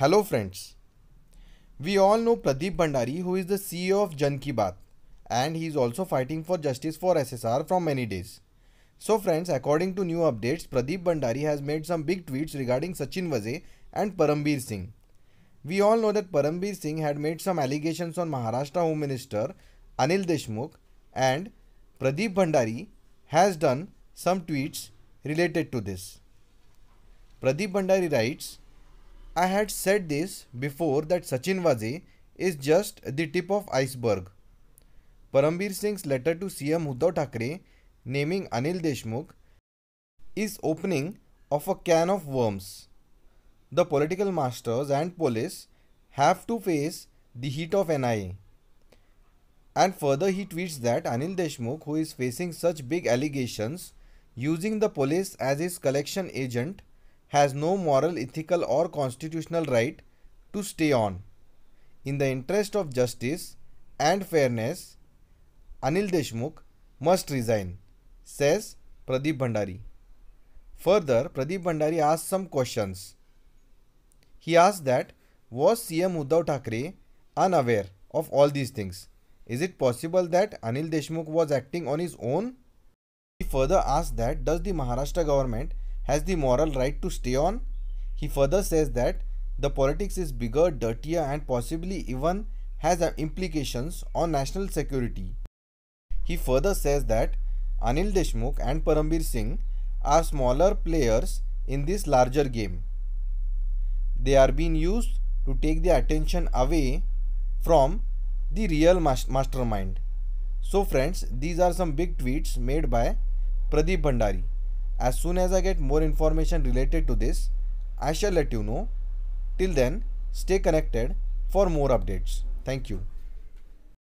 Hello friends. We all know Pradeep Bandari who is the CEO of Jan Ki Baat and he is also fighting for justice for SSR from many days. So friends, according to new updates, Pradeep Bandari has made some big tweets regarding Sachin Vaze and Parambir Singh. We all know that Parambir Singh had made some allegations on Maharashtra Home Minister Anil Deshmukh and Pradeep Bandari has done some tweets related to this. Pradeep Bandari writes, I had said this before that Sachin Wazi is just the tip of iceberg. Parambir Singh's letter to CM Uddhav Thackeray naming Anil Deshmukh is opening of a can of worms. The political masters and police have to face the heat of NIA. And further he tweets that Anil Deshmukh who is facing such big allegations using the police as his collection agent has no moral, ethical, or constitutional right to stay on. In the interest of justice and fairness, Anil Deshmukh must resign, says Pradeep Bhandari. Further, Pradeep Bhandari asked some questions. He asked that was CM Uddhav Thackeray unaware of all these things? Is it possible that Anil Deshmukh was acting on his own? He further asked that does the Maharashtra government has the moral right to stay on. He further says that the politics is bigger, dirtier, and possibly even has implications on national security. He further says that Anil Deshmukh and Parambir Singh are smaller players in this larger game. They are being used to take the attention away from the real mastermind. So, friends, these are some big tweets made by Pradeep Bhandari. As soon as I get more information related to this, I shall let you know. Till then, stay connected for more updates. Thank you.